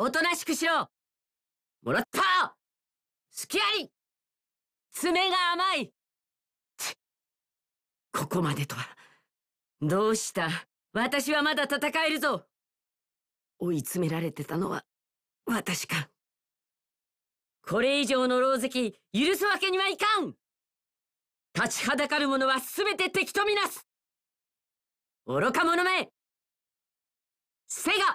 おとなしくしろもらった好きあり爪が甘いここまでとは。どうした私はまだ戦えるぞ追い詰められてたのは、私か。これ以上の狼藉、許すわけにはいかん立ちはだかる者は全て敵とみなす愚か者めせが